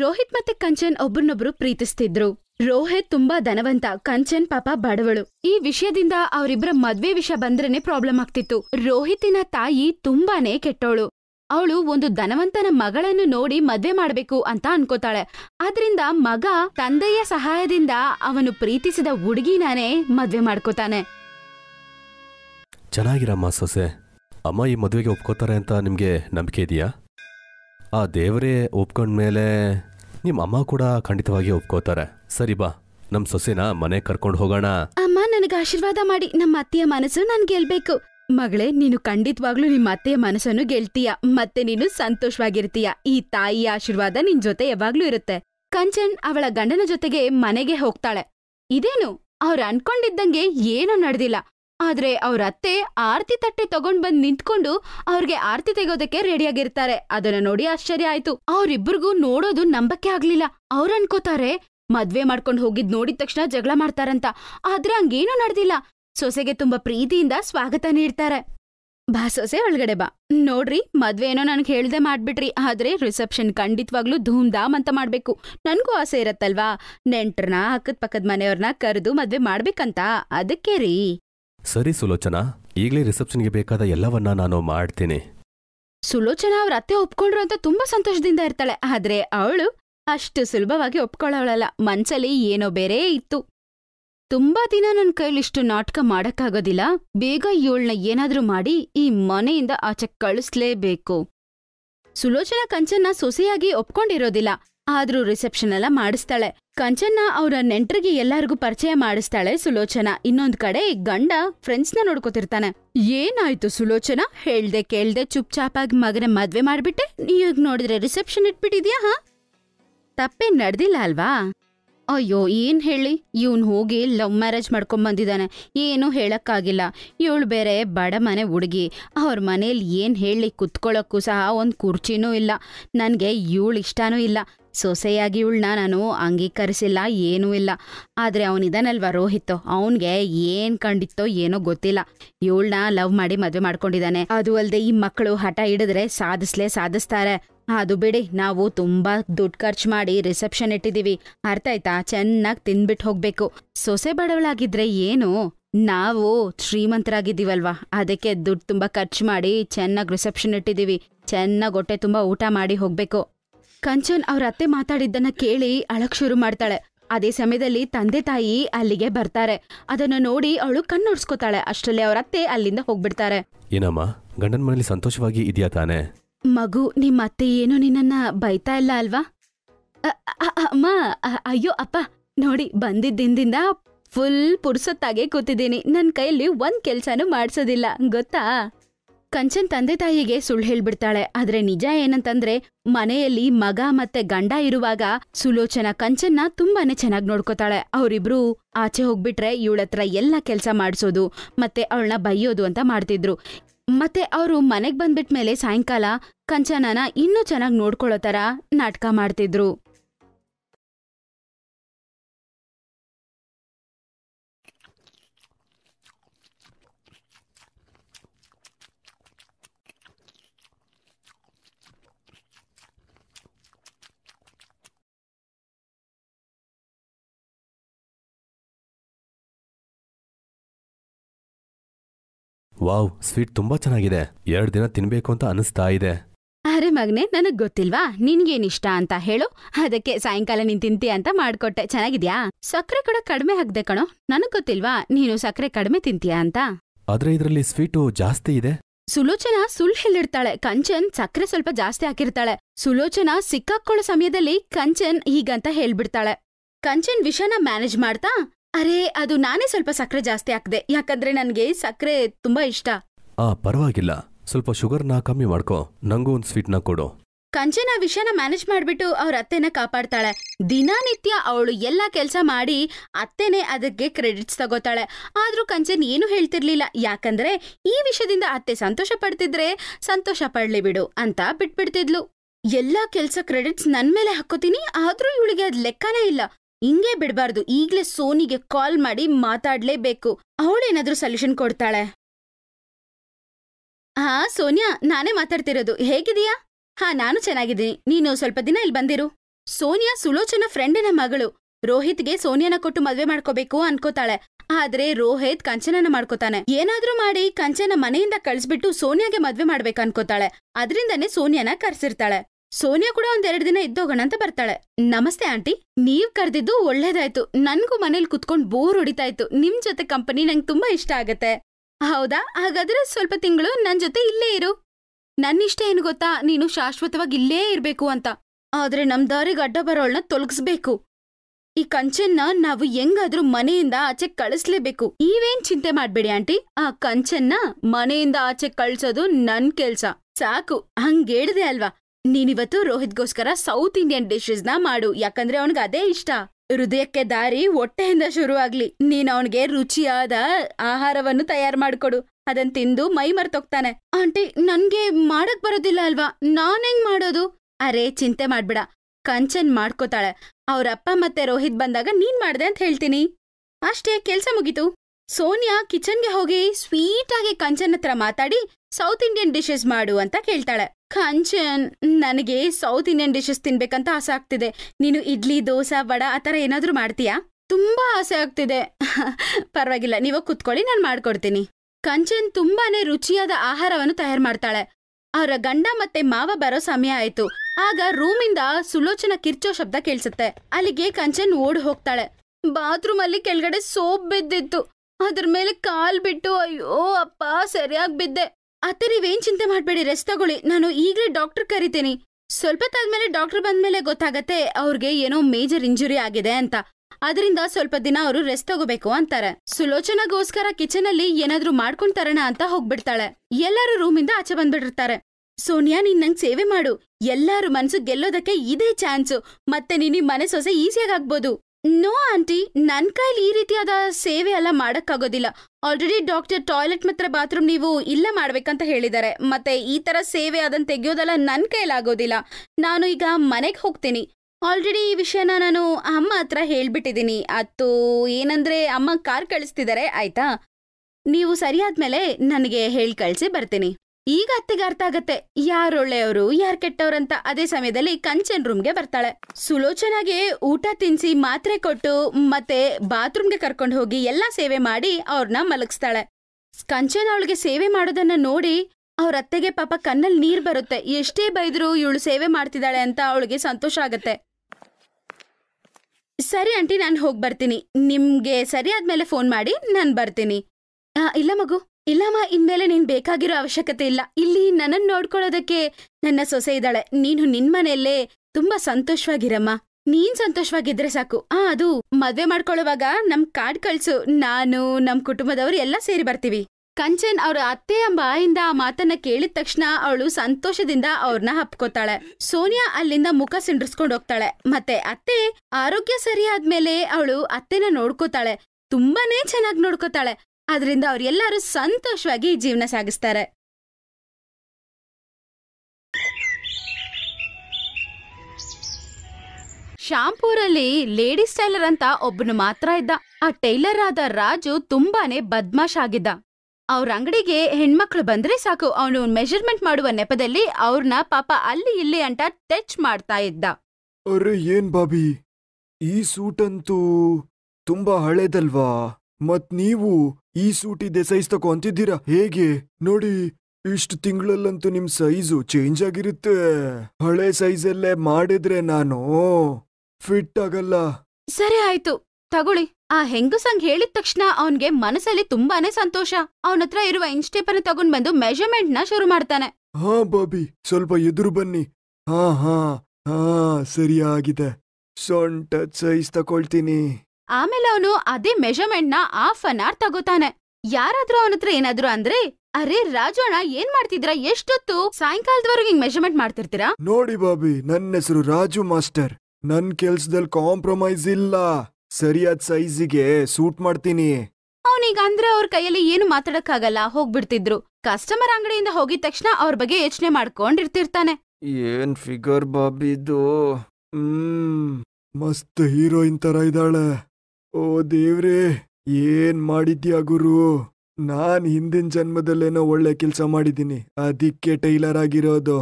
ರೋಹಿತ್ ಮತ್ತೆ ಕಂಚನ್ ಒಬ್ರನ್ನೊಬ್ರು ಪ್ರೀತಿಸ್ತಿದ್ರು ರೋಹಿತ್ ತುಂಬಾ ಧನವಂತ ಕಂಚನ್ ಪಾಪ ಬಡವಳು ಈ ವಿಷಯದಿಂದ ಅವರಿಬ್ಬರ ಮದ್ವೆ ವಿಷಯ ಬಂದ್ರೇನೆ ಪ್ರಾಬ್ಲಮ್ ಆಗ್ತಿತ್ತು ರೋಹಿತಿನ ತಾಯಿ ತುಂಬಾನೇ ಕೆಟ್ಟೋಳು ಅವಳು ಒಂದು ಧನವಂತನ ಮಗಳನ್ನು ನೋಡಿ ಮದ್ವೆ ಮಾಡಬೇಕು ಅಂತ ಅನ್ಕೋತಾಳೆ ಆದ್ರಿಂದ ಮಗ ತಂದೆಯ ಸಹಾಯದಿಂದ ಅವನು ಪ್ರೀತಿಸಿದ ಹುಡುಗಿನಾನೇ ಮದ್ವೆ ಮಾಡ್ಕೋತಾನೆ ಚೆನ್ನಾಗಿರಮ್ಮ ಸೊಸೆ ಅಮ್ಮ ಈ ಮದುವೆಗೆ ಒಪ್ಕೋತಾರೆ ಅಂತ ನಿಮ್ಗೆ ನಂಬಿಕೆ ಇದೆಯಾ ಆ ದೇವರೇ ಒಪ್ಕೊಂಡ್ಮೇಲೆ ನಿಮ್ಮ ಅಮ್ಮ ಕೂಡ ಖಂಡಿತವಾಗಿ ಒಪ್ಕೋತಾರೆ ಸರಿ ಬಾ ನಮ್ ಸೊಸೆನ ಮನೆ ಕರ್ಕೊಂಡು ಹೋಗೋಣ ಅಮ್ಮ ನನಗೆ ಆಶೀರ್ವಾದ ಮಾಡಿ ನಮ್ಮ ಅತ್ತೆಯ ಮನಸ್ಸು ನಾನು ಗೆಲ್ಬೇಕು ಮಗಳೇ ನೀನು ಖಂಡಿತವಾಗ್ಲೂ ನಿಮ್ಮ ಅತ್ತೆಯ ಮನಸ್ಸನ್ನು ಗೆಲ್ತೀಯ ಮತ್ತೆ ನೀನು ಸಂತೋಷವಾಗಿರ್ತೀಯ ಈ ತಾಯಿಯ ಆಶೀರ್ವಾದ ನಿನ್ ಜೊತೆ ಯಾವಾಗ್ಲೂ ಇರುತ್ತೆ ಕಂಚನ್ ಅವಳ ಗಂಡನ ಜೊತೆಗೆ ಮನೆಗೆ ಹೋಗ್ತಾಳೆ ಇದೇನು ಅವ್ರು ಅನ್ಕೊಂಡಿದ್ದಂಗೆ ಏನೂ ನಡೆದಿಲ್ಲ ಆದ್ರೆ ಅವ್ರ ಅತ್ತೆ ಆರತಿ ತಟ್ಟೆ ತಗೊಂಡ್ ಬಂದ್ ನಿಂತ್ಕೊಂಡು ಅವ್ರಿಗೆ ಆರತಿ ತೆಗೋದಕ್ಕೆ ರೆಡಿಯಾಗಿರ್ತಾರೆ ಅದನ್ನ ನೋಡಿ ಆಶ್ಚರ್ಯ ಆಯ್ತು ಅವ್ರಿಬ್ರಿಗೂ ನೋಡೋದು ನಂಬಕ್ಕೆ ಆಗ್ಲಿಲ್ಲ ಅವ್ರ ಅನ್ಕೋತಾರೆ ಮದ್ವೆ ಮಾಡ್ಕೊಂಡು ಹೋಗಿದ್ ನೋಡಿದ ತಕ್ಷಣ ಜಗಳ ಮಾಡ್ತಾರಂತ ಆದ್ರೆ ಹಂಗೇನು ನಡೆದಿಲ್ಲ ಸೊಸೆಗೆ ತುಂಬಾ ಪ್ರೀತಿಯಿಂದ ಸ್ವಾಗತ ನೀಡ್ತಾರೆ ಬಾ ಸೊಸೆ ಒಳಗಡೆ ಬಾ ನೋಡ್ರಿ ಮದ್ವೆ ಏನೋ ನನಗೆ ಹೇಳ್ದೆ ಮಾಡ್ಬಿಟ್ರಿ ಆದ್ರೆ ರಿಸೆಪ್ಷನ್ ಖಂಡಿತವಾಗ್ಲೂ ಧೂಮ್ ಧಾಮ್ ಅಂತ ಮಾಡ್ಬೇಕು ನನಗೂ ಆಸೆ ಇರತ್ತಲ್ವಾ ನೆಂಟ್ರನ್ನ ಅಕ್ಕದ ಪಕ್ಕದ ಮನೆಯವ್ರನ್ನ ಕರೆದು ಮದ್ವೆ ಮಾಡ್ಬೇಕಂತ ಅದಕ್ಕೆ ರೀ ಸರಿ ಸುಲೋಚನಾ ಈಗಲೇ ರಿಸೆಪ್ಷನ್ಗೆ ಬೇಕಾದ ಎಲ್ಲವನ್ನ ನಾನು ಮಾಡ್ತೀನಿ ಸುಲೋಚನಾ ಅವ್ರ ಅತ್ತೆ ಒಪ್ಕೊಂಡ್ರು ಅಂತ ತುಂಬಾ ಸಂತೋಷದಿಂದ ಇರ್ತಾಳೆ ಆದ್ರೆ ಅವಳು ಅಷ್ಟು ಸುಲಭವಾಗಿ ಒಪ್ಕೊಳ್ಳೋಳಲ್ಲ ಮನ್ಸಲ್ಲಿ ಏನೋ ಬೇರೆ ಇತ್ತು ತುಂಬಾ ದಿನ ನನ್ನ ಇಷ್ಟು ನಾಟಕ ಮಾಡಕ್ಕಾಗೋದಿಲ್ಲ ಬೇಗ ಇವಳನ್ನ ಏನಾದ್ರೂ ಮಾಡಿ ಈ ಮನೆಯಿಂದ ಆಚೆ ಕಳಿಸ್ಲೇಬೇಕು ಸುಲೋಚನಾ ಕಂಚನ್ನ ಸೊಸೆಯಾಗಿ ಒಪ್ಕೊಂಡಿರೋದಿಲ್ಲ ಆದ್ರೂ ರಿಸೆಪ್ಷನ್ ಎಲ್ಲ ಮಾಡಿಸ್ತಾಳೆ ಕಂಚನ್ನ ಅವರ ನೆಂಟರಿಗೆ ಎಲ್ಲರಿಗೂ ಪರಿಚಯ ಮಾಡಿಸ್ತಾಳೆ ಸುಲೋಚನ ಇನ್ನೊಂದ್ ಕಡೆ ಗಂಡ ಫ್ರೆಂಡ್ಸ್ ನ ನೋಡ್ಕೋತಿರ್ತಾನೆ ಏನಾಯ್ತು ಸುಲೋಚನ ಹೇಳ್ದೆ ಕೇಳ್ದೆ ಚುಪ್ಚಾಪಾಗಿ ಮಗನ ಮದ್ವೆ ಮಾಡ್ಬಿಟ್ಟೆ ಈಗ ನೋಡಿದ್ರೆ ರಿಸೆಪ್ಷನ್ ಇಟ್ಬಿಟ್ಟಿದ್ಯಾ ಹಾ ತಪ್ಪೇ ನಡೆದಿಲ್ಲ ಅಲ್ವಾ ಅಯ್ಯೋ ಏನ್ ಹೇಳಿ ಇವನ್ ಹೋಗಿ ಲವ್ ಮ್ಯಾರೇಜ್ ಮಾಡ್ಕೊಂಡ್ ಬಂದಿದ್ದಾನೆ ಏನು ಹೇಳಕ್ಕಾಗಿಲ್ಲ ಇವಳು ಬೇರೆ ಬಡ ಮನೆ ಹುಡುಗಿ ಅವ್ರ ಮನೇಲಿ ಏನ್ ಹೇಳಿ ಕುತ್ಕೊಳ್ಳೋಕ್ಕೂ ಸಹ ಒಂದು ಕುರ್ಚಿನೂ ಇಲ್ಲ ನನಗೆ ಇವಳು ಇಷ್ಟಾನೂ ಇಲ್ಲ ಸೊಸೆಯಾಗಿ ಇವಳನ್ನ ನಾನು ಅಂಗೀಕರಿಸಿಲ್ಲ ಏನೂ ಇಲ್ಲ ಆದರೆ ಅವನಿದ್ದಾನಲ್ವ ರೋಹಿತ್ ಅವನಿಗೆ ಏನು ಕಂಡಿತ್ತೋ ಏನೋ ಗೊತ್ತಿಲ್ಲ ಇವಳನ್ನ ಲವ್ ಮಾಡಿ ಮದುವೆ ಮಾಡ್ಕೊಂಡಿದ್ದಾನೆ ಅದು ಅಲ್ಲದೆ ಈ ಮಕ್ಕಳು ಹಠ ಹಿಡಿದ್ರೆ ಸಾಧಿಸ್ಲೇ ಸಾಧಿಸ್ತಾರೆ ಅದು ಬಿಡಿ ನಾವು ತುಂಬಾ ದುಡ್ಡು ಖರ್ಚು ಮಾಡಿ ರಿಸೆಪ್ಷನ್ ಇಟ್ಟಿದ್ದೀವಿ ಅರ್ಥ ಆಯ್ತಾ ಚೆನ್ನಾಗಿ ತಿನ್ಬಿಟ್ಟು ಹೋಗ್ಬೇಕು ಸೊಸೆ ಬಡವಳಾಗಿದ್ರೆ ಏನು ನಾವು ಶ್ರೀಮಂತರಾಗಿದ್ದೀವಲ್ವಾ ಅದಕ್ಕೆ ದುಡ್ಡು ತುಂಬ ಖರ್ಚು ಮಾಡಿ ಚೆನ್ನಾಗಿ ರಿಸೆಪ್ಷನ್ ಇಟ್ಟಿದ್ದೀವಿ ಚೆನ್ನಾಗಿ ಹೊಟ್ಟೆ ತುಂಬ ಊಟ ಮಾಡಿ ಹೋಗಬೇಕು ಕಂಚನ್ ಅವ್ರ ಅತ್ತೆ ಮಾತಾಡಿದ್ದನ್ನ ಕೇಳಿ ಅಳಕ್ ಶುರು ಮಾಡ್ತಾಳೆ ಅದೇ ಸಮಯದಲ್ಲಿ ತಂದೆ ತಾಯಿ ಅಲ್ಲಿಗೆ ಬರ್ತಾರೆ ಅದನ್ನು ನೋಡಿ ಅವಳು ಕಣ್ಣುಡ್ಸ್ಕೋತಾಳೆ ಅಷ್ಟರಲ್ಲಿ ಅವ್ರ ಅತ್ತೆ ಅಲ್ಲಿಂದ ಹೋಗ್ಬಿಡ್ತಾರೆ ಏನಮ್ಮ ಗಂಡನ ಮನೇಲಿ ಸಂತೋಷವಾಗಿ ಇದೆಯಾ ತಾನೆ ಮಗು ನಿಮ್ಮ ಅತ್ತೆ ಏನು ನಿನ್ನನ್ನ ಬೈತಾ ಇಲ್ಲ ಅಲ್ವಾ ಅಮ್ಮ ಅಯ್ಯೋ ಅಪ್ಪ ನೋಡಿ ಬಂದಿದ್ದ ಫುಲ್ ಪುರ್ಸೊತ್ತಾಗೆ ಕೂತಿದ್ದೀನಿ ನನ್ನ ಕೈಯಲ್ಲಿ ಒಂದ್ ಕೆಲ್ಸನೂ ಮಾಡ್ಸೋದಿಲ್ಲ ಗೊತ್ತಾ ಕಂಚನ್ ತಂದೆ ತಾಯಿಗೆ ಸುಳ್ಳು ಹೇಳ್ಬಿಡ್ತಾಳೆ ಆದ್ರೆ ನಿಜ ಏನಂತಂದ್ರೆ ಮನೆಯಲ್ಲಿ ಮಗ ಮತ್ತೆ ಗಂಡ ಇರುವಾಗ ಸುಲೋಚನಾ ಕಂಚನ್ನ ತುಂಬಾನೇ ಚೆನ್ನಾಗಿ ನೋಡ್ಕೋತಾಳೆ ಅವರಿಬ್ರು ಆಚೆ ಹೋಗ್ಬಿಟ್ರೆ ಇವಳತ್ರ ಎಲ್ಲ ಕೆಲಸ ಮಾಡಿಸೋದು ಮತ್ತೆ ಅವಳನ್ನ ಬೈಯೋದು ಅಂತ ಮಾಡ್ತಿದ್ರು ಮತ್ತೆ ಅವರು ಮನೆಗೆ ಬಂದ್ಬಿಟ್ಮೇಲೆ ಸಾಯಂಕಾಲ ಕಂಚನನ ಇನ್ನೂ ಚೆನ್ನಾಗಿ ನೋಡ್ಕೊಳ್ಳೋ ತರ ನಾಟಕ ಮಾಡ್ತಿದ್ರು ವಾವ್ ಸ್ವೀಟ್ ತುಂಬಾ ಚೆನ್ನಾಗಿದೆ ಎರಡು ದಿನ ತಿನ್ಬೇಕು ಅಂತ ಅನಿಸ್ತಾ ಇದೆ ಅರೆ ಮಗನೆ ನನಗ್ ಗೊತ್ತಿಲ್ವಾ ನಿನ್ಗೇನಿಷ್ಟ ಅಂತ ಹೇಳು ಅದಕ್ಕೆ ಸಾಯಂಕಾಲ ನೀನ್ ತಿಂತಿ ಅಂತ ಮಾಡ್ಕೊಟ್ಟೆ ಚೆನ್ನಾಗಿದ್ಯಾ ಸಕ್ಕರೆ ಕೂಡ ಕಡಿಮೆ ಹಾಕ್ದೆ ಕಣೋ ನನಗ್ ಗೊತ್ತಿಲ್ವಾ ನೀನು ಸಕ್ಕರೆ ಕಡಿಮೆ ತಿಂತೀಯ ಅಂತ ಆದ್ರೆ ಇದರಲ್ಲಿ ಸ್ವೀಟು ಜಾಸ್ತಿ ಇದೆ ಸುಲೋಚನಾ ಸುಳ್ ಹೇಳಿರ್ತಾಳೆ ಕಂಚನ್ ಸಕ್ಕರೆ ಸ್ವಲ್ಪ ಜಾಸ್ತಿ ಹಾಕಿರ್ತಾಳೆ ಸುಲೋಚನಾ ಸಿಕ್ಕಾಕೊಳ್ಳೋ ಸಮಯದಲ್ಲಿ ಕಂಚನ್ ಹೀಗಂತ ಹೇಳ್ಬಿಡ್ತಾಳೆ ಕಂಚನ್ ವಿಷನ ಮ್ಯಾನೇಜ್ ಮಾಡ್ತಾ ಅರೆ ಅದು ನಾನೇ ಸ್ವಲ್ಪ ಸಕ್ಕರೆ ಜಾಸ್ತಿ ಹಾಕಿದೆ ಯಾಕಂದ್ರೆ ನನಗೆ ಸಕ್ಕರೆ ತುಂಬಾ ಇಷ್ಟ ಆ ಪರವಾಗಿಲ್ಲ ಸ್ವಲ್ಪ ಶುಗರ್ನ ಕಮ್ಮಿ ಮಾಡ್ಕೋ ನಂಗೂ ಒಂದು ಸ್ವೀಟ್ನ ಕೊಡು ಕಂಚನ ವಿಷಯನ ಮ್ಯಾನೇಜ್ ಮಾಡ್ಬಿಟ್ಟು ಅವ್ರ ಅತ್ತೆನ ಕಾಪಾಡ್ತಾಳೆ ದಿನನಿತ್ಯ ಅವಳು ಎಲ್ಲ ಕೆಲಸ ಮಾಡಿ ಅತ್ತೆನೇ ಅದಕ್ಕೆ ಕ್ರೆಡಿಟ್ಸ್ ತಗೋತಾಳೆ ಆದ್ರೂ ಕಂಚನ್ ಏನು ಹೇಳ್ತಿರ್ಲಿಲ್ಲ ಯಾಕಂದ್ರೆ ಈ ವಿಷಯದಿಂದ ಅತ್ತೆ ಸಂತೋಷ ಪಡ್ತಿದ್ರೆ ಸಂತೋಷ ಪಡ್ಲಿ ಬಿಡು ಅಂತ ಬಿಟ್ಬಿಡ್ತಿದ್ಲು ಎಲ್ಲಾ ಕೆಲಸ ಕ್ರೆಡಿಟ್ಸ್ ನನ್ ಮೇಲೆ ಹಾಕೋತೀನಿ ಆದ್ರೂ ಇವಳಿಗೆ ಅದ್ ಲೆಕ್ಕನೇ ಇಲ್ಲ ಹಿಂಗೇ ಬಿಡಬಾರ್ದು ಈಗ್ಲೇ ಸೋನಿಗೆ ಕಾಲ್ ಮಾಡಿ ಮಾತಾಡ್ಲೇಬೇಕು ಅವಳೇನಾದ್ರೂ ಸೊಲ್ಯೂಷನ್ ಕೊಡ್ತಾಳೆ ಹಾ ಸೋನಿಯಾ ನಾನೇ ಮಾತಾಡ್ತಿರೋದು ಹೇಗಿದೀಯಾ ಹಾ ನಾನು ಚೆನ್ನಾಗಿದ್ದೀನಿ ನೀನು ಸ್ವಲ್ಪ ದಿನ ಇಲ್ಲಿ ಬಂದಿರು ಸೋನಿಯಾ ಸುಲೋಚನ ಫ್ರೆಂಡಿನ ಮಗಳು ರೋಹಿತ್ಗೆ ಸೋನಿಯಾನ ಕೊಟ್ಟು ಮದ್ವೆ ಮಾಡ್ಕೋಬೇಕು ಅನ್ಕೋತಾಳೆ ಆದ್ರೆ ರೋಹಿತ್ ಕಂಚನನ ಮಾಡ್ಕೋತಾನೆ ಏನಾದ್ರೂ ಮಾಡಿ ಕಂಚನ ಮನೆಯಿಂದ ಕಳಿಸ್ಬಿಟ್ಟು ಸೋನಿಯಾಗೆ ಮದ್ವೆ ಮಾಡ್ಬೇಕು ಅನ್ಕೋತಾಳೆ ಅದರಿಂದನೇ ಸೋನಿಯಾನ ಕರ್ಸಿರ್ತಾಳೆ ಸೋನಿಯಾ ಕೂಡ ಒಂದೆರಡು ದಿನ ಇದ್ದೋಗಣ ಅಂತ ಬರ್ತಾಳೆ ನಮಸ್ತೆ ಆಂಟಿ ನೀವ್ ಕರೆದಿದ್ದು ಒಳ್ಳೇದಾಯ್ತು ನನ್ಗೂ ಮನೇಲಿ ಕುತ್ಕೊಂಡ್ ಬೋರ್ ಹೊಡಿತಾ ಇತ್ತು ನಿಮ್ ಜೊತೆ ಕಂಪನಿ ನಂಗೆ ತುಂಬಾ ಇಷ್ಟ ಆಗತ್ತೆ ಹೌದಾ ಹಾಗಾದ್ರೆ ಸ್ವಲ್ಪ ತಿಂಗಳು ನನ್ ಜೊತೆ ಇಲ್ಲೇ ಇರು ಇಷ್ಟ ಏನು ಗೊತ್ತಾ ನೀನು ಶಾಶ್ವತವಾಗಿ ಇಲ್ಲೇ ಇರ್ಬೇಕು ಅಂತ ಆದ್ರೆ ನಮ್ ದಾರಿಗೆ ಅಡ್ಡ ಬರೋಳ್ನ ತೊಲಗಿಸ್ಬೇಕು ಈ ಕಂಚನ್ನ ನಾವು ಹೆಂಗಾದ್ರೂ ಮನೆಯಿಂದ ಆಚೆ ಕಳಿಸ್ಲೇಬೇಕು ನೀವೇನ್ ಚಿಂತೆ ಮಾಡ್ಬೇಡಿ ಆಂಟಿ ಆ ಕಂಚನ್ನ ಮನೆಯಿಂದ ಆಚೆ ಕಳ್ಸೋದು ನನ್ ಕೆಲ್ಸ ಸಾಕು ಹಂಗೇಳ್ದೆ ಅಲ್ವಾ ನೀನಿವತ್ತು ರೋಹಿತ್ಗೋಸ್ಕರ ಸೌತ್ ಇಂಡಿಯನ್ ಡಿಶಸ್ ನ ಮಾಡು ಯಾಕಂದ್ರೆ ಅವನ್ಗೆ ಅದೇ ಇಷ್ಟ ಹೃದಯಕ್ಕೆ ದಾರಿ ಹೊಟ್ಟೆಯಿಂದ ಶುರು ಆಗ್ಲಿ ನೀನ್ ಅವನ್ಗೆ ರುಚಿಯಾದ ಆಹಾರವನ್ನು ತಯಾರು ಮಾಡಿಕೊಡು ಅದನ್ ತಿಂದು ಮೈ ಮರ್ತೋಗ್ತಾನೆ ಆಂಟಿ ನನ್ಗೆ ಮಾಡಕ್ ಬರೋದಿಲ್ಲ ಅಲ್ವಾ ನಾನ್ ಹೆಂಗ್ ಮಾಡೋದು ಅರೆ ಚಿಂತೆ ಮಾಡ್ಬಿಡ ಕಂಚನ್ ಮಾಡ್ಕೋತಾಳೆ ಅವ್ರಪ್ಪ ಮತ್ತೆ ರೋಹಿತ್ ಬಂದಾಗ ನೀನ್ ಮಾಡ್ದೆ ಅಂತ ಹೇಳ್ತೀನಿ ಅಷ್ಟೇ ಕೆಲ್ಸ ಮುಗೀತು ಸೋನಿಯಾ ಕಿಚನ್ಗೆ ಹೋಗಿ ಸ್ವೀಟ್ ಆಗಿ ಕಂಚನ್ ಹತ್ರ ಮಾತಾಡಿ ಸೌತ್ ಇಂಡಿಯನ್ ಡಿಶಸ್ ಮಾಡು ಅಂತ ಕೇಳ್ತಾಳೆ ಕಂಚನ್ ನನಗೆ ಸೌತ್ ಇಂಡಿಯನ್ ಡಿಶಸ್ ತಿನ್ಬೇಕಂತ ಆಸೆ ಆಗ್ತಿದೆ ನೀನು ಇಡ್ಲಿ ದೋಸೆ ವಡ ಆ ಥರ ಏನಾದರೂ ಮಾಡ್ತೀಯಾ ತುಂಬಾ ಆಸೆ ಆಗ್ತಿದೆ ಪರವಾಗಿಲ್ಲ ನೀವು ಕುತ್ಕೊಳ್ಳಿ ನಾನು ಮಾಡ್ಕೊಡ್ತೀನಿ ಕಂಚನ್ ತುಂಬಾನೇ ರುಚಿಯಾದ ಆಹಾರವನ್ನು ತಯಾರು ಮಾಡ್ತಾಳೆ ಅವರ ಗಂಡ ಮತ್ತೆ ಮಾವ ಬರೋ ಸಮಯ ಆಯ್ತು ಆಗ ರೂಮಿಂದ ಸುಲೋಚನ ಕಿರ್ಚೋ ಶಬ್ದ ಕೇಳಿಸುತ್ತೆ ಅಲ್ಲಿಗೆ ಕಂಚನ್ ಓಡ್ ಹೋಗ್ತಾಳೆ ಬಾತ್ರೂಮ್ ಅಲ್ಲಿ ಕೆಳಗಡೆ ಸೋಪ್ ಬಿದ್ದಿತ್ತು ಅದ್ರ ಮೇಲೆ ಕಾಲ್ ಬಿಟ್ಟು ಅಯ್ಯೋ ಅಪ್ಪ ಸರಿಯಾಗಿ ಬಿದ್ದೆ ಅತ್ತೆ ನೀವೇನ್ ಚಿಂತೆ ಮಾಡ್ಬೇಡಿ ರೆಸ್ಟ್ ತಗೊಳ್ಳಿ ನಾನು ಈಗಲೇ ಡಾಕ್ಟರ್ ಕರಿತೀನಿ ಸ್ವಲ್ಪ ತಾದ್ಮೇಲೆ ಡಾಕ್ಟರ್ ಬಂದ್ಮೇಲೆ ಗೊತ್ತಾಗತ್ತೆ ಅವ್ರಿಗೆ ಏನೋ ಮೇಜರ್ ಇಂಜುರಿ ಆಗಿದೆ ಅಂತ ಅದರಿಂದ ಸ್ವಲ್ಪ ದಿನ ಅವರು ರೆಸ್ಟ್ ತಗೋಬೇಕು ಅಂತಾರೆ ಸುಲೋಚನಾಗೋಸ್ಕರ ಕಿಚನ್ ಅಲ್ಲಿ ಏನಾದ್ರೂ ಮಾಡ್ಕೊಂಡ್ ತರಣ ಅಂತ ಹೋಗ್ಬಿಡ್ತಾಳೆ ಎಲ್ಲರೂ ರೂಮಿಂದ ಆಚೆ ಬಂದ್ಬಿಟ್ಟಿರ್ತಾರೆ ಸೋನಿಯಾ ನೀನ್ ನಂಗೆ ಸೇವೆ ಮಾಡು ಎಲ್ಲಾರು ಮನ್ಸು ಗೆಲ್ಲೋದಕ್ಕೆ ಇದೇ ಚಾನ್ಸು ಮತ್ತೆ ನೀನ್ ಮನೆ ಸೊಸೆ ಈಸಿಯಾಗಿ ಆಗ್ಬೋದು ನೋ ಆಂಟಿ ನನ್ನ ಕೈಲಿ ಈ ರೀತಿಯಾದ ಸೇವೆ ಎಲ್ಲ ಮಾಡೋಕ್ಕಾಗೋದಿಲ್ಲ ಆಲ್ರೆಡಿ ಡಾಕ್ಟರ್ ಟಾಯ್ಲೆಟ್ ಮತ್ತು ಬಾತ್ರೂಮ್ ನೀವು ಇಲ್ಲ ಮಾಡಬೇಕಂತ ಹೇಳಿದ್ದಾರೆ ಮತ್ತೆ ಈ ಥರ ಸೇವೆ ಅದನ್ನು ತೆಗೆಯೋದೆಲ್ಲ ನನ್ನ ಕೈಲಾಗೋದಿಲ್ಲ ನಾನು ಈಗ ಮನೆಗೆ ಹೋಗ್ತೀನಿ ಆಲ್ರೆಡಿ ಈ ವಿಷಯನ ನಾನು ಅಮ್ಮ ಹತ್ರ ಹೇಳಿಬಿಟ್ಟಿದ್ದೀನಿ ಅದು ಏನಂದರೆ ಅಮ್ಮ ಕಾರ್ ಕಳಿಸ್ತಿದ್ದಾರೆ ಆಯಿತಾ ನೀವು ಸರಿಯಾದ ಮೇಲೆ ನನಗೆ ಹೇಳಿ ಕಳಿಸಿ ಬರ್ತೀನಿ ಈಗ ಅತ್ತೆಗೆ ಅರ್ಥ ಆಗತ್ತೆ ಒಳ್ಳೆಯವರು ಯಾರ್ ಕೆಟ್ಟವ್ರಂತ ಅದೇ ಸಮಯದಲ್ಲಿ ಕಂಚನ್ ರೂಮ್ಗೆ ಬರ್ತಾಳೆ ಸುಲೋಚನಾಗೆ ಊಟ ತಿನ್ಸಿ ಮಾತ್ರೆ ಕೊಟ್ಟು ಮತ್ತೆ ಬಾತ್ರೂಮ್ಗೆ ಕರ್ಕೊಂಡು ಹೋಗಿ ಎಲ್ಲಾ ಸೇವೆ ಮಾಡಿ ಅವ್ರನ್ನ ಮಲಗಿಸ್ತಾಳೆ ಕಂಚನ್ ಅವಳಿಗೆ ಸೇವೆ ಮಾಡೋದನ್ನ ನೋಡಿ ಅವ್ರ ಅತ್ತೆಗೆ ಪಾಪ ಕಣ್ಣಲ್ಲಿ ನೀರ್ ಬರುತ್ತೆ ಎಷ್ಟೇ ಬೈದ್ರು ಇವಳು ಸೇವೆ ಮಾಡ್ತಿದ್ದಾಳೆ ಅಂತ ಅವಳಿಗೆ ಸಂತೋಷ ಆಗತ್ತೆ ಸರಿ ಆಂಟಿ ನಾನು ಹೋಗಿ ಬರ್ತೀನಿ ನಿಮ್ಗೆ ಸರಿ ಆದ್ಮೇಲೆ ಫೋನ್ ಮಾಡಿ ನಾನು ಬರ್ತೀನಿ ಇಲ್ಲ ಮಗು ಇಲ್ಲಮ್ಮ ಇನ್ಮೇಲೆ ನೀನ್ ಬೇಕಾಗಿರೋ ಅವಶ್ಯಕತೆ ಇಲ್ಲ ಇಲ್ಲಿ ನನ್ನನ್ನು ನೋಡ್ಕೊಳ್ಳೋದಕ್ಕೆ ನನ್ನ ಸೊಸೆ ಇದ್ದಾಳೆ ನೀನು ನಿನ್ ಮನೆಯಲ್ಲೇ ತುಂಬಾ ಸಂತೋಷವಾಗಿರಮ್ಮ ನೀನ್ ಸಂತೋಷವಾಗಿದ್ರೆ ಸಾಕು ಆ ಅದು ಮದ್ವೆ ಮಾಡ್ಕೊಳ್ಳುವಾಗ ನಮ್ ಕಾರ್ಡ್ ಕಳ್ಸು ನಾನು ನಮ್ ಕುಟುಂಬದವರು ಎಲ್ಲ ಸೇರಿ ಬರ್ತೀವಿ ಕಂಚನ್ ಅವ್ರ ಅತ್ತೆ ಎಂಬ ಆ ಮಾತನ್ನ ಕೇಳಿದ ತಕ್ಷಣ ಅವಳು ಸಂತೋಷದಿಂದ ಅವ್ರನ್ನ ಹಪ್ಕೋತಾಳೆ ಸೋನಿಯಾ ಅಲ್ಲಿಂದ ಮುಖ ಸಿಂಡ್ರಿಸ್ಕೊಂಡು ಹೋಗ್ತಾಳೆ ಮತ್ತೆ ಅತ್ತೆ ಆರೋಗ್ಯ ಸರಿಯಾದ್ಮೇಲೆ ಅವಳು ಅತ್ತೆನ ನೋಡ್ಕೋತಾಳೆ ತುಂಬಾನೇ ಚೆನ್ನಾಗಿ ನೋಡ್ಕೋತಾಳೆ ಅದರಿಂದ ಅವರೆಲ್ಲರೂ ಸಂತೋಷವಾಗಿ ಜೀವನ ಸಾಗಿಸ್ತಾರೆ ಶಾಂಪೂರಲ್ಲಿ ಲೇಡೀಸ್ ಟೈಲರ್ ಅಂತ ಒಬ್ಬನು ಮಾತ್ರ ಇದ್ದ ಆ ಟೈಲರ್ ಆದ ರಾಜು ತುಂಬಾನೇ ಬದ್ಮಾಶ್ ಆಗಿದ್ದ ಅವ್ರ ಅಂಗಡಿಗೆ ಹೆಣ್ಮಕ್ಳು ಬಂದ್ರೆ ಸಾಕು ಅವನು ಮೆಜರ್ಮೆಂಟ್ ಮಾಡುವ ನೆಪದಲ್ಲಿ ಅವ್ರನ್ನ ಪಾಪ ಅಲ್ಲಿ ಇಲ್ಲಿ ಅಂತ ಟಚ್ ಮಾಡ್ತಾ ಇದ್ದ ಅರೆ ಏನ್ ಬಾಬಿ ಈ ಸೂಟ್ ಅಂತೂ ತುಂಬಾ ಹಳೇದಲ್ವಾ ಮತ್ ನೀವು ಈ ಇದೆ ಸೈಜ್ ಅಂತಿದ್ದೀರಾ ಹೇಗೆ ನೋಡಿ ಇಷ್ಟು ತಿಂಗಳಲ್ಲಂತೂ ನಿಮ್ ಸೈಜು ಚೇಂಜ್ ಆಗಿರುತ್ತೆ ಹಳೆ ಅಲ್ಲೇ ಮಾಡಿದ್ರೆ ನಾನು ಫಿಟ್ ಆಗಲ್ಲ ಸರಿ ಆಯ್ತು ತಗೊಳ್ಳಿ ಆ ಹೆಂಗಸಂಗ್ ಹೇಳಿದ ತಕ್ಷಣ ಅವನ್ಗೆ ಮನಸ್ಸಲ್ಲಿ ತುಂಬಾನೇ ಸಂತೋಷ ಅವನ ಹತ್ರ ಇರುವ ಇಂಚ್ ಟೇಪನ್ನ ತಗೊಂಡ್ ಬಂದು ಮೆಜರ್ಮೆಂಟ್ ನ ಶುರು ಮಾಡ್ತಾನೆ ಹಾ ಬಾಬಿ ಸ್ವಲ್ಪ ಎದುರು ಬನ್ನಿ ಹಾ ಹಾ ಹಾ ಸರಿಯಾಗಿದೆ ಸೊಂಟ ಸೈಜ್ ತಕೊಳ್ತೀನಿ ಆಮೇಲೆ ಅವನು ಅದೇ ಮೆಜರ್ಮೆಂಟ್ ನ ಹಾಫ್ ಅನ್ ಅವರ್ ತಗೋತಾನೆ ಯಾರಾದ್ರೂ ಅವನತ್ರ ಏನಾದ್ರು ಅಂದ್ರೆ ಅರೆ ರಾಜಣ್ಣ ಏನ್ ಮಾಡ್ತಿದ್ರ ಎಷ್ಟೊತ್ತು ಸಾಯಂಕಾಲದವರೆಗೂ ಹಿಂಗ್ ಮೆಜರ್ಮೆಂಟ್ ಮಾಡ್ತಿರ್ತೀರಾ ನೋಡಿ ಬಾಬಿ ನನ್ನ ಹೆಸರು ರಾಜು ಮಾಸ್ಟರ್ ನನ್ ಕೆಲ್ಸದಲ್ಲಿ ಕಾಂಪ್ರಮೈಸ್ ಇಲ್ಲ ಸರಿಯಾದ ಸೈಜಿಗೆ ಸೂಟ್ ಮಾಡ್ತೀನಿ ಅವನೀಗ ಅಂದ್ರೆ ಅವ್ರ ಕೈಯಲ್ಲಿ ಏನು ಮಾತಾಡಕ್ಕಾಗಲ್ಲ ಹೋಗ್ಬಿಡ್ತಿದ್ರು ಕಸ್ಟಮರ್ ಅಂಗಡಿಯಿಂದ ಹೋಗಿದ ತಕ್ಷಣ ಅವ್ರ ಬಗ್ಗೆ ಯೋಚನೆ ಮಾಡ್ಕೊಂಡಿರ್ತಿರ್ತಾನೆ ಏನ್ ಫಿಗರ್ ಬಾಬಿದು ಹ್ಮ್ ಮಸ್ತ್ ಹೀರೋಯಿನ್ ತರ ಇದ್ದಾಳೆ ಓ ದೇವ್ರೇ ಏನ್ ಮಾಡಿದ್ಯಾ ಗುರು ನಾನ್ ಹಿಂದಿನ ಜನ್ಮದಲ್ಲೇನೋ ಒಳ್ಳೆ ಕೆಲ್ಸ ಮಾಡಿದ್ದೀನಿ ಅದಕ್ಕೆ ಟೈಲರ್ ಆಗಿರೋದು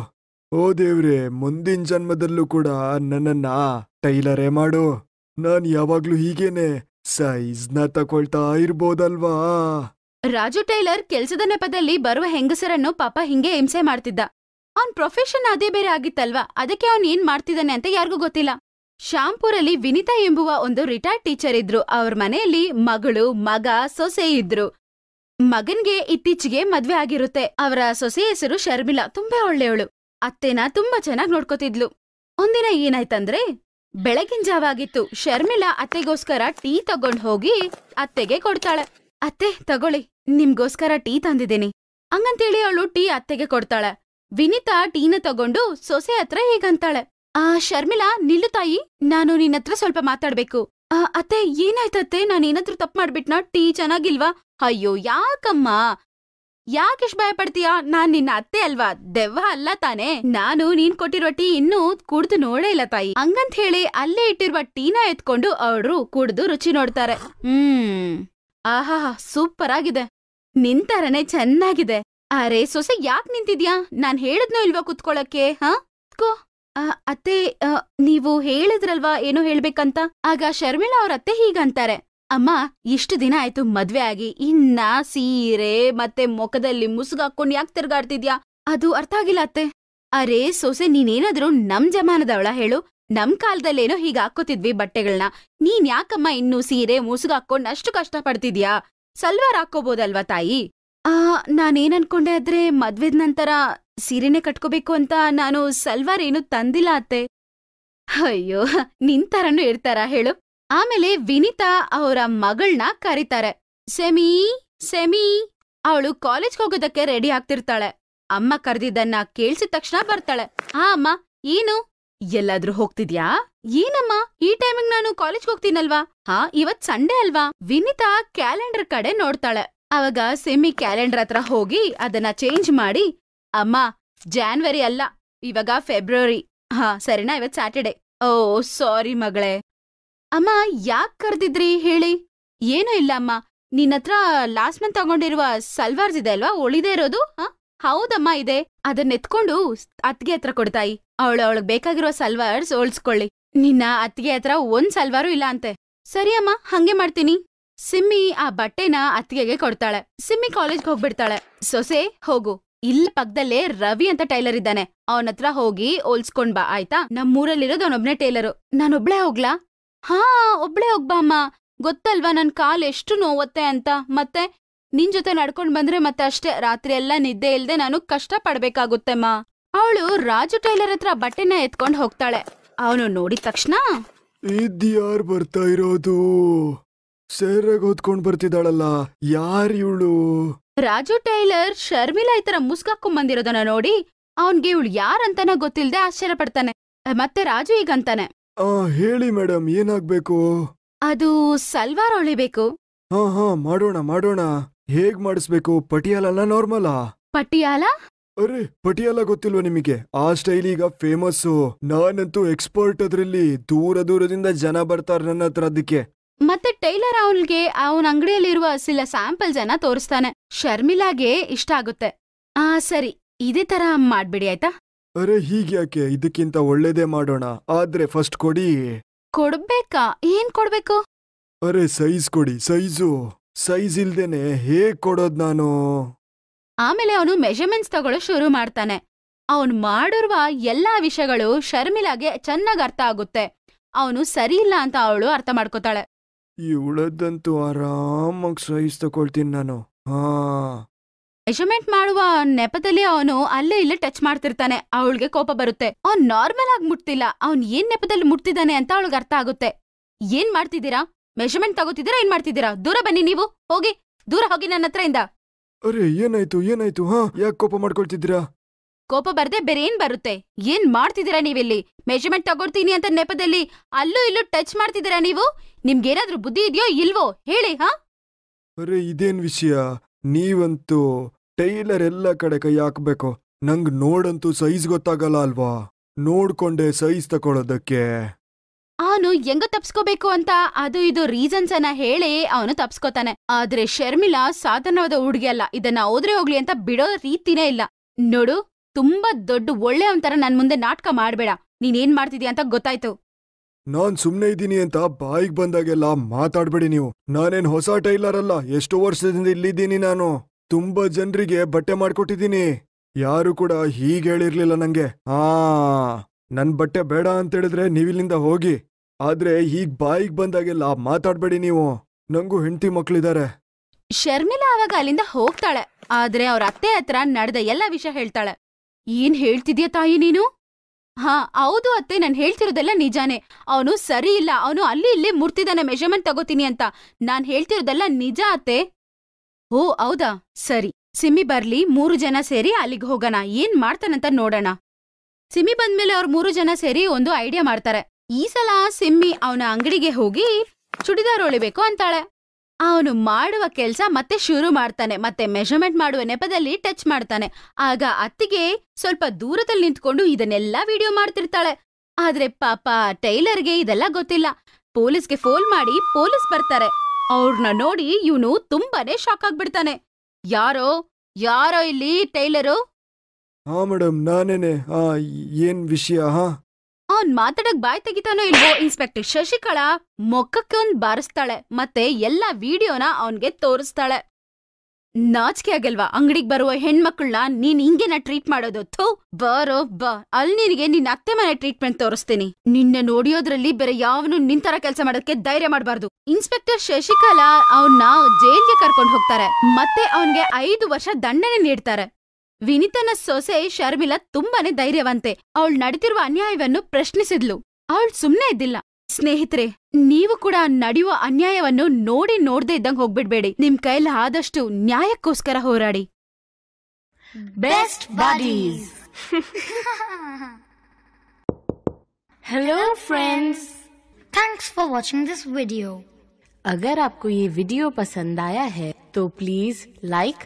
ಓ ದೇವ್ರೆ ಮುಂದಿನ ಜನ್ಮದಲ್ಲೂ ಕೂಡ ನನ್ನನ್ನ ಟೈಲರೇ ಮಾಡು ನಾನ್ ಯಾವಾಗ್ಲೂ ಹೀಗೇನೆ ಸೈಜ್ನ ತಕೊಳ್ತಾ ಇರ್ಬೋದಲ್ವಾ ರಾಜು ಟೈಲರ್ ಕೆಲ್ಸದ ನೆಪದಲ್ಲಿ ಬರುವ ಹೆಂಗಸರನ್ನು ಪಾಪ ಹಿಂಗೆ ಹಿಂಸೆ ಮಾಡ್ತಿದ್ದ ಅವ್ನ್ ಪ್ರೊಫೆಷನ್ ಅದೇ ಬೇರೆ ಆಗಿತ್ತಲ್ವಾ ಅದಕ್ಕೆ ಅವ್ನ್ ಏನ್ ಮಾಡ್ತಿದ್ದಾನೆ ಅಂತ ಯಾರಿಗೂ ಗೊತ್ತಿಲ್ಲ ಶಾಂಪುರಲ್ಲಿ ವಿನಿತಾ ಎಂಬುವ ಒಂದು ರಿಟೈರ್ಡ್ ಟೀಚರ್ ಇದ್ರು ಅವ್ರ ಮನೆಯಲ್ಲಿ ಮಗಳು ಮಗ ಸೊಸೆ ಇದ್ರು ಮಗನ್ಗೆ ಇತ್ತೀಚೆಗೆ ಮದ್ವೆ ಆಗಿರುತ್ತೆ ಅವರ ಸೊಸೆ ಹೆಸರು ಶರ್ಮಿಲಾ ತುಂಬಾ ಒಳ್ಳೆಯವಳು ಅತ್ತೆನ ತುಂಬಾ ಚೆನ್ನಾಗಿ ನೋಡ್ಕೋತಿದ್ಲು ಒಂದಿನ ಏನಾಯ್ತಂದ್ರೆ ಬೆಳಗಿನ ಜಾವ ಆಗಿತ್ತು ಶರ್ಮಿಲಾ ಅತ್ತೆಗೋಸ್ಕರ ಟೀ ತಗೊಂಡ್ ಹೋಗಿ ಅತ್ತೆಗೆ ಕೊಡ್ತಾಳೆ ಅತ್ತೆ ತಗೊಳ್ಳಿ ನಿಮ್ಗೋಸ್ಕರ ಟೀ ತಂದಿದ್ದೀನಿ ಹಂಗಂತೇಳಿ ಅವಳು ಟೀ ಅತ್ತೆಗೆ ಕೊಡ್ತಾಳೆ ವಿನಿತಾ ಟೀನ ತಗೊಂಡು ಸೊಸೆ ಹತ್ರ ಹೀಗಂತಾಳೆ ಆ ಶರ್ಮಿಳಾ ನಿಲ್ಲು ತಾಯಿ ನಾನು ನಿನ್ನತ್ರ ಸ್ವಲ್ಪ ಮಾತಾಡ್ಬೇಕು ಅತ್ತೆ ಏನಾಯ್ತತ್ತೆ ನಾನೇನಾದ್ರೂ ತಪ್ಪು ಮಾಡ್ಬಿಟ್ನ ಟೀ ಚೆನ್ನಾಗಿಲ್ವಾ ಅಯ್ಯೋ ಯಾಕಮ್ಮ ಯಾಕೆಷ್ಟ್ ಭಯ ಪಡ್ತೀಯಾ ನಾನ್ ನಿನ್ನ ಅತ್ತೆ ಅಲ್ವಾ ದೆವ್ವ ಅಲ್ಲ ತಾನೆ ನಾನು ನೀನ್ ಕೊಟ್ಟಿರೋ ಟೀ ಇನ್ನೂ ಕುಡ್ದು ನೋಡೇ ಇಲ್ಲ ತಾಯಿ ಹಂಗಂತ ಹೇಳಿ ಅಲ್ಲೇ ಇಟ್ಟಿರುವ ಟೀನ ಎತ್ಕೊಂಡು ಅವ್ರು ಕುಡ್ದು ರುಚಿ ನೋಡ್ತಾರೆ ಹ್ಮ್ ಆಹಾ ಸೂಪರ್ ಆಗಿದೆ ನಿಂತರನೆ ಚೆನ್ನಾಗಿದೆ ಅರೆ ಸೊಸೆ ಯಾಕ್ ನಿಂತಿದ್ಯಾ ನಾನ್ ಹೇಳದ್ನೋ ಇಲ್ವಾ ಕುತ್ಕೊಳಕ್ಕೆ ಹಾ ಕೋ ಅತ್ತೆ ನೀವು ಹೇಳಿದ್ರಲ್ವಾ ಏನೋ ಹೇಳ್ಬೇಕಂತ ಆಗ ಶರ್ಮಿಳಾ ಅವ್ರ ಅತ್ತೆ ಹೀಗಂತಾರೆ ಅಮ್ಮ ಇಷ್ಟು ದಿನ ಆಯ್ತು ಮದ್ವೆ ಆಗಿ ಇನ್ನ ಸೀರೆ ಮತ್ತೆ ಮುಖದಲ್ಲಿ ಹಾಕೊಂಡು ಯಾಕೆ ತಿರ್ಗಾಡ್ತಿದ್ಯಾ ಅದು ಅರ್ಥ ಆಗಿಲ್ಲ ಅತ್ತೆ ಅರೇ ಸೊಸೆ ನೀನೇನಾದ್ರೂ ನಮ್ ಜಮಾನದವಳ ಹೇಳು ನಮ್ ಕಾಲದಲ್ಲೇನೋ ಹೀಗ ಹಾಕೋತಿದ್ವಿ ಬಟ್ಟೆಗಳನ್ನ ನೀನ್ ಯಾಕಮ್ಮ ಇನ್ನು ಸೀರೆ ಹಾಕೊಂಡು ಅಷ್ಟು ಕಷ್ಟ ಪಡ್ತಿದ್ಯಾ ಸಲ್ವಾರ್ ಹಾಕೋಬೋದಲ್ವಾ ತಾಯಿ ಆ ನಾನೇನನ್ಕೊಂಡೆ ಆದ್ರೆ ಮದ್ವೆದ ನಂತರ ಸೀರೆನೆ ಕಟ್ಕೋಬೇಕು ಅಂತ ನಾನು ಸಲ್ವಾರ್ ಏನು ತಂದಿಲ್ಲ ಅತ್ತೆ ಅಯ್ಯೋ ನಿನ್ ತರನು ಇರ್ತಾರ ಹೇಳು ಆಮೇಲೆ ವಿನಿತಾ ಅವರ ಮಗಳ್ನ ಕರೀತಾರೆ ಸೆಮಿ ಸೆಮಿ ಅವಳು ಕಾಲೇಜ್ ಹೋಗೋದಕ್ಕೆ ರೆಡಿ ಆಗ್ತಿರ್ತಾಳೆ ಅಮ್ಮ ಕರೆದಿದ್ದನ್ನ ಕೇಳಿಸಿದ ತಕ್ಷಣ ಬರ್ತಾಳೆ ಆ ಅಮ್ಮ ಏನು ಎಲ್ಲಾದ್ರೂ ಹೋಗ್ತಿದ್ಯಾ ಏನಮ್ಮ ಈ ಟೈಮಿಂಗ್ ನಾನು ಕಾಲೇಜ್ ಹೋಗ್ತೀನಲ್ವಾ ಹಾ ಇವತ್ ಸಂಡೇ ಅಲ್ವಾ ವಿನಿತಾ ಕ್ಯಾಲೆಂಡರ್ ಕಡೆ ನೋಡ್ತಾಳೆ ಅವಾಗ ಸೆಮಿ ಕ್ಯಾಲೆಂಡರ್ ಹತ್ರ ಹೋಗಿ ಅದನ್ನ ಚೇಂಜ್ ಮಾಡಿ ಅಮ್ಮ ಜಾನ್ವರಿ ಅಲ್ಲ ಇವಾಗ ಫೆಬ್ರವರಿ ಹಾ ಸರಿನಾ ಇವತ್ ಸ್ಯಾಟರ್ಡೆ ಓ ಸಾರಿ ಮಗಳೇ ಅಮ್ಮ ಯಾಕ್ ಕರ್ದಿದ್ರಿ ಹೇಳಿ ಏನೂ ಇಲ್ಲ ಅಮ್ಮ ನಿನ್ನತ್ರ ಲಾಸ್ಟ್ ಮಂತ್ ತಗೊಂಡಿರುವ ಸಲ್ವಾರ್ಸ್ ಇದೆ ಅಲ್ವಾ ಉಳಿದೇ ಇರೋದು ಹಾ ಹೌದಮ್ಮ ಇದೆ ಎತ್ಕೊಂಡು ಅತ್ತಿಗೆ ಹತ್ರ ಕೊಡ್ತಾಯಿ ಅವಳು ಅವಳಗ್ ಬೇಕಾಗಿರೋ ಸಲ್ವಾರ್ಸ್ ಹೋಳ್ಸ್ಕೊಳ್ಳಿ ನಿನ್ನ ಅತ್ತಿಗೆ ಹತ್ರ ಒಂದ್ ಸಲ್ವಾರು ಇಲ್ಲ ಅಂತೆ ಸರಿ ಅಮ್ಮ ಹಂಗೆ ಮಾಡ್ತೀನಿ ಸಿಮ್ಮಿ ಆ ಬಟ್ಟೆನ ಅತ್ತಿಗೆಗೆ ಕೊಡ್ತಾಳೆ ಸಿಮ್ಮಿ ಕಾಲೇಜ್ಗೆ ಹೋಗ್ಬಿಡ್ತಾಳೆ ಸೊಸೆ ಹೋಗು ಇಲ್ಲ ಪಕ್ಕದಲ್ಲೇ ರವಿ ಅಂತ ಟೈಲರ್ ಇದ್ದಾನೆ ಅವನ ಹತ್ರ ಹೋಗಿ ಹೋಲ್ಸ್ಕೊಂಡ್ ಬಾ ಆಯ್ತಾ ನಮ್ಮೂರಲ್ಲಿರೋದು ಅವನೊಬ್ನೇ ಟೈಲರು ನಾನೊಬ್ಳೇ ಹೋಗ್ಲಾ ಹಾ ಒಬ್ಳೆ ಹೋಗ್ಬಾ ಅಮ್ಮ ಗೊತ್ತಲ್ವಾ ನನ್ ಕಾಲ್ ಎಷ್ಟು ನೋವತ್ತೆ ಅಂತ ಮತ್ತೆ ನಿನ್ ಜೊತೆ ನಡ್ಕೊಂಡ್ ಬಂದ್ರೆ ಮತ್ತೆ ಅಷ್ಟೇ ರಾತ್ರಿ ಎಲ್ಲಾ ನಿದ್ದೆ ಇಲ್ದೆ ನಾನು ಕಷ್ಟ ಪಡ್ಬೇಕಾಗುತ್ತೆಮ್ಮ ಅವಳು ರಾಜು ಟೈಲರ್ ಹತ್ರ ಬಟ್ಟೆನ ಎತ್ಕೊಂಡ್ ಹೋಗ್ತಾಳೆ ಅವನು ನೋಡಿದ ತಕ್ಷಣ ಇದ್ಯಾರ್ ಬರ್ತಾ ಇರೋದು ಸೇರೆಗೆ ಹೊತ್ಕೊಂಡ್ ಬರ್ತಿದ್ದಾಳಲ್ಲ ಯಾರ್ ಇವಳು ರಾಜು ಟೈಲರ್ ಶರ್ಮಿಲಾ ಈ ತರ ಮುಸ್ಗಾಕೊಂಬಂದಿರೋದನ್ನ ನೋಡಿ ಅವನ್ಗೆ ಇವಳು ಯಾರಂತನ ಗೊತ್ತಿಲ್ಲದೆ ಆಶ್ಚರ್ಯ ಪಡ್ತಾನೆ ಮತ್ತೆ ರಾಜು ಈಗಂತಾನೆ ಹೇಳಿ ಮೇಡಮ್ ಏನಾಗ್ಬೇಕು ಅದು ಸಲ್ವಾರ್ ಹೊಳಿಬೇಕು ಹಾ ಹಾ ಮಾಡೋಣ ಮಾಡೋಣ ಹೇಗ್ ಮಾಡಿಸ್ಬೇಕು ಪಟಿಯಾಲ ನಾರ್ಮಲಾ ಪಟಿಯಾಲ ಅರೆ ಪಟಿಯಾಲ ಗೊತ್ತಿಲ್ವಾ ನಿಮಗೆ ಆ ಸ್ಟೈಲ್ ಈಗ ಫೇಮಸ್ ನಾನಂತೂ ಎಕ್ಸ್ಪರ್ಟ್ ಅದ್ರಲ್ಲಿ ದೂರ ದೂರದಿಂದ ಜನ ಬರ್ತಾರೆ ನನ್ನ ಹತ್ರ ಅದಕ್ಕೆ ಮತ್ತೆ ಟೈಲರ್ ಅವನ್ಗೆ ಅವನ ಅಂಗಡಿಯಲ್ಲಿರುವ ಸಿಲ ಸ್ಯಾಂಪಲ್ಸ್ ಅನ್ನ ತೋರಿಸ್ತಾನೆ ಶರ್ಮಿಲಾಗೆ ಇಷ್ಟ ಆಗುತ್ತೆ ಆ ಸರಿ ಇದೇ ತರ ಮಾಡ್ಬಿಡಿ ಆಯ್ತಾ ಅರೆ ಹೀಗ್ಯಾಕೆ ಇದಕ್ಕಿಂತ ಒಳ್ಳೇದೇ ಮಾಡೋಣ ಆದ್ರೆ ಫಸ್ಟ್ ಕೊಡಿ ಕೊಡ್ಬೇಕಾ ಏನ್ ಕೊಡ್ಬೇಕು ಅರೆ ಸೈಜ್ ಕೊಡಿ ಸೈಜು ಸೈಜ್ ಇಲ್ದೇನೆ ಹೇಗ್ ಕೊಡೋದ್ ನಾನು ಆಮೇಲೆ ಅವನು ಮೆಷರ್ಮೆಂಟ್ಸ್ ತಗೊಳ್ಳೋ ಶುರು ಮಾಡ್ತಾನೆ ಅವನ್ ಮಾಡಿರುವ ಎಲ್ಲಾ ವಿಷಯಗಳು ಶರ್ಮಿಲಾಗೆ ಚೆನ್ನಾಗ್ ಅರ್ಥ ಆಗುತ್ತೆ ಅವನು ಸರಿ ಇಲ್ಲ ಅಂತ ಅವಳು ಅರ್ಥ ಮಾಡ್ಕೋತಾಳೆ ಇವಳದ್ದಂತೂ ಆರಾಮಾಗಿ ಸಹಿಸ್ ತಗೊಳ್ತೀನಿ ನಾನು ಹಾ ಮೆಜರ್ಮೆಂಟ್ ಮಾಡುವ ನೆಪದಲ್ಲಿ ಅವನು ಅಲ್ಲೇ ಇಲ್ಲೇ ಟಚ್ ಮಾಡ್ತಿರ್ತಾನೆ ಅವಳಿಗೆ ಕೋಪ ಬರುತ್ತೆ ಅವ್ನ್ ನಾರ್ಮಲ್ ಆಗಿ ಮುಟ್ತಿಲ್ಲ ಅವ್ನ್ ಏನ್ ನೆಪದಲ್ಲಿ ಮುಟ್ತಿದ್ದಾನೆ ಅಂತ ಅವಳಿಗೆ ಅರ್ಥ ಆಗುತ್ತೆ ಏನ್ ಮಾಡ್ತಿದ್ದೀರಾ ಮೆಜರ್ಮೆಂಟ್ ತಗೋತಿದ್ದೀರಾ ಏನ್ ಮಾಡ್ತಿದ್ದೀರಾ ದೂರ ಬನ್ನಿ ನೀವು ಹೋಗಿ ದೂರ ಹೋಗಿ ನನ್ನ ಹತ್ರ ಇಂದ ಅರೆ ಏನಾಯ್ತು ಏನಾಯ್ತು ಹಾ ಯಾಕೆ ಕೋಪ ಮಾಡ್ಕೊಳ್ತಿದ್ದೀರಾ ಕೋಪ ಬೇರೆ ಏನ್ ಬರುತ್ತೆ ಏನ್ ಮಾಡ್ತಿದ್ದೀರಾ ನೀವಿಲ್ಲಿ ಮೆಜರ್ಮೆಂಟ್ ತಗೊಳ್ತೀನಿ ಅಂತ ನೆಪದಲ್ಲಿ ಅಲ್ಲೂ ಇಲ್ಲೂ ಟಚ್ ಮಾಡ್ತಿದ್ದೀರಾ ನೀವು ನಿಮ್ಗೇನಾದ್ರೂ ಬುದ್ಧಿ ಇದೆಯೋ ಇಲ್ವೋ ಹೇಳಿ ಹಾ ಅರೆ ಇದೇನ್ ವಿಷಯ ನೀವಂತೂ ಟೈಲರ್ ಎಲ್ಲ ಕಡೆ ಕೈ ಹಾಕ್ಬೇಕು ನಂಗ್ ನೋಡಂತೂ ಸೈಜ್ ಗೊತ್ತಾಗಲ್ಲ ಅಲ್ವಾ ನೋಡ್ಕೊಂಡೆ ಸೈಜ್ ತಗೊಳೋದಕ್ಕೆ ಅವನು ಹೆಂಗ ತಪ್ಸ್ಕೋಬೇಕು ಅಂತ ಅದು ಇದು ರೀಸನ್ಸ್ ಅನ್ನ ಹೇಳಿ ಅವನು ತಪ್ಸ್ಕೋತಾನೆ ಆದ್ರೆ ಶರ್ಮಿಲಾ ಸಾಧಾರಣವಾದ ಹುಡುಗಿ ಅಲ್ಲ ಇದನ್ನ ಹೋದ್ರೆ ಹೋಗ್ಲಿ ಅಂತ ಬಿಡೋ ರೀತಿನೇ ಇಲ್ಲ ನೋಡು ತುಂಬಾ ದೊಡ್ಡ ಒಳ್ಳೆಯವಂತರ ನನ್ ಮುಂದೆ ನಾಟಕ ಮಾಡ್ಬೇಡ ನೀನೇನ್ ಮಾಡ್ತಿದ್ಯಾ ಅಂತ ಗೊತ್ತಾಯ್ತು ನಾನ್ ಸುಮ್ನೆ ಇದ್ದೀನಿ ಅಂತ ಬಾಯಿಗೆ ಬಂದಾಗೆಲ್ಲ ಮಾತಾಡ್ಬೇಡಿ ನೀವು ನಾನೇನ್ ಹೊಸ ಟೈಲರ್ ಅಲ್ಲ ಎಷ್ಟು ವರ್ಷದಿಂದ ಇಲ್ಲಿದ್ದೀನಿ ನಾನು ತುಂಬಾ ಜನರಿಗೆ ಬಟ್ಟೆ ಮಾಡ್ಕೊಟ್ಟಿದ್ದೀನಿ ಯಾರು ಕೂಡ ಹೀಗೆ ಹೇಳಿರ್ಲಿಲ್ಲ ನಂಗೆ ಆ ನನ್ ಬಟ್ಟೆ ಬೇಡ ಅಂತೇಳಿದ್ರೆ ನೀವಿಲ್ಲಿಂದ ಹೋಗಿ ಆದ್ರೆ ಈಗ ಬಾಯಿಗೆ ಬಂದಾಗೆಲ್ಲ ಮಾತಾಡ್ಬೇಡಿ ನೀವು ನಂಗೂ ಹೆಂಡತಿ ಮಕ್ಳಿದ್ದಾರೆ ಶರ್ಮಿಲಾ ಅವಾಗ ಅಲ್ಲಿಂದ ಹೋಗ್ತಾಳೆ ಆದ್ರೆ ಅವ್ರ ಅತ್ತೆ ಹತ್ರ ನಡೆದ ಎಲ್ಲ ವಿಷಯ ಹೇಳ್ತಾಳೆ ಏನ್ ಹೇಳ್ತಿದ್ಯಾ ತಾಯಿ ನೀನು ಹಾ ಹೌದು ಅತ್ತೆ ನಾನು ಹೇಳ್ತಿರೋದೆಲ್ಲ ನಿಜಾನೆ ಅವನು ಸರಿ ಇಲ್ಲ ಅವನು ಅಲ್ಲಿ ಇಲ್ಲಿ ಮುರ್ತಿದ್ದಾನೆ ಮೆಷರ್ಮೆಂಟ್ ತಗೋತೀನಿ ಅಂತ ನಾನ್ ಹೇಳ್ತಿರೋದೆಲ್ಲ ನಿಜ ಅತ್ತೆ ಓ ಹೌದಾ ಸರಿ ಸಿಮ್ಮಿ ಬರ್ಲಿ ಮೂರು ಜನ ಸೇರಿ ಅಲ್ಲಿಗೆ ಹೋಗೋಣ ಏನ್ ಮಾಡ್ತಾನಂತ ನೋಡೋಣ ಸಿಮ್ಮಿ ಬಂದ್ಮೇಲೆ ಅವ್ರ ಮೂರು ಜನ ಸೇರಿ ಒಂದು ಐಡಿಯಾ ಮಾಡ್ತಾರೆ ಈ ಸಲ ಸಿಮ್ಮಿ ಅವನ ಅಂಗಡಿಗೆ ಹೋಗಿ ಚುಡಿದಾರ್ ಹೊಳಿಬೇಕು ಅಂತಾಳೆ ಅವನು ಮಾಡುವ ಕೆಲಸ ಮತ್ತೆ ಶುರು ಮಾಡ್ತಾನೆ ಮತ್ತೆ ಮೆಷರ್ಮೆಂಟ್ ಮಾಡುವ ನೆಪದಲ್ಲಿ ಟಚ್ ಮಾಡ್ತಾನೆ ಆಗ ಅತ್ತಿಗೆ ಸ್ವಲ್ಪ ದೂರದಲ್ಲಿ ನಿಂತ್ಕೊಂಡು ಇದನ್ನೆಲ್ಲ ವಿಡಿಯೋ ಮಾಡ್ತಿರ್ತಾಳೆ ಆದ್ರೆ ಪಾಪ ಟೈಲರ್ಗೆ ಇದೆಲ್ಲ ಗೊತ್ತಿಲ್ಲ ಪೊಲೀಸ್ಗೆ ಫೋನ್ ಮಾಡಿ ಪೊಲೀಸ್ ಬರ್ತಾರೆ ಅವ್ರನ್ನ ನೋಡಿ ಇವನು ತುಂಬಾನೇ ಶಾಕ್ ಆಗ್ಬಿಡ್ತಾನೆ ಯಾರೋ ಯಾರೋ ಇಲ್ಲಿ ಟೈಲರು ಹಾ ಮೇಡಮ್ ನಾನೇನೆ ಏನ್ ವಿಷಯ ಹಾ ಅವ್ನ್ ಮಾತಾಡಕ್ ಬಾಯ್ ತೆಗಿತಾನೋ ಇಲ್ವೋ ಇನ್ಸ್ಪೆಕ್ಟರ್ ಶಶಿಕಲಾ ಮೊಕ್ಕಕ್ಕೆ ಒಂದ್ ಬಾರಿಸ್ತಾಳೆ ಮತ್ತೆ ಎಲ್ಲಾ ವಿಡಿಯೋನ ಅವನ್ಗೆ ತೋರಿಸ್ತಾಳೆ ನಾಚಿಕೆ ಆಗಲ್ವಾ ಅಂಗಡಿಗೆ ಬರುವ ಹೆಣ್ಮಕ್ಳನ್ನ ನೀನ್ ಹಿಂಗೇನ ಟ್ರೀಟ್ ಮಾಡೋದು ಥೂ ಬರೋ ಬ ಅಲ್ಲಿ ನಿನಗೆ ನಿನ್ ಅತ್ತೆ ಮನೆ ಟ್ರೀಟ್ಮೆಂಟ್ ತೋರಿಸ್ತೀನಿ ನಿನ್ನ ನೋಡಿಯೋದ್ರಲ್ಲಿ ಬೇರೆ ಯಾವನು ನಿಂತರ ಕೆಲಸ ಮಾಡೋದಕ್ಕೆ ಧೈರ್ಯ ಮಾಡಬಾರ್ದು ಇನ್ಸ್ಪೆಕ್ಟರ್ ಶಶಿಕಲಾ ಅವನ್ನ ಜೈಲ್ಗೆ ಕರ್ಕೊಂಡು ಹೋಗ್ತಾರೆ ಮತ್ತೆ ಅವನ್ಗೆ ಐದು ವರ್ಷ ದಂಡನೆ ನೀಡ್ತಾರೆ ವಿನಿತನ ಸೊಸೆ ಶರ್ಮಿಲಾ ತುಂಬಾನೇ ಧೈರ್ಯವಂತೆ ಅವಳು ನಡೀತಿರುವ ಅನ್ಯಾಯವನ್ನು ಪ್ರಶ್ನಿಸಿದ್ಲು ಅವಳು ಸುಮ್ನೆ ಇದ್ದಿಲ್ಲ ಸ್ನೇಹಿತರೆ ನೀವು ಕೂಡ ನಡೆಯುವ ಅನ್ಯಾಯವನ್ನು ನೋಡಿ ನೋಡದೆ ಇದ್ದಂಗೆ ಹೋಗ್ಬಿಡ್ಬೇಡಿ ನಿಮ್ ಕೈಲಿ ಆದಷ್ಟು ನ್ಯಾಯಕ್ಕೋಸ್ಕರ ಹೋರಾಡಿ best buddies hello friends thanks for watching this video अगर आपको ये वीडियो पसंद आया है तो प्लीज लाइक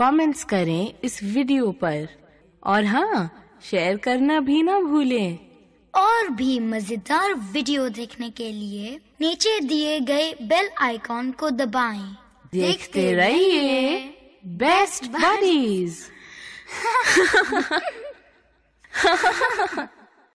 कमेंट्स करें इस वीडियो पर और हाँ शेयर करना भी ना भूलें और भी मजेदार वीडियो देखने के लिए नीचे दिए गए बेल आइकॉन को दबाएं। देखते, रहिए बेस्ट बडीज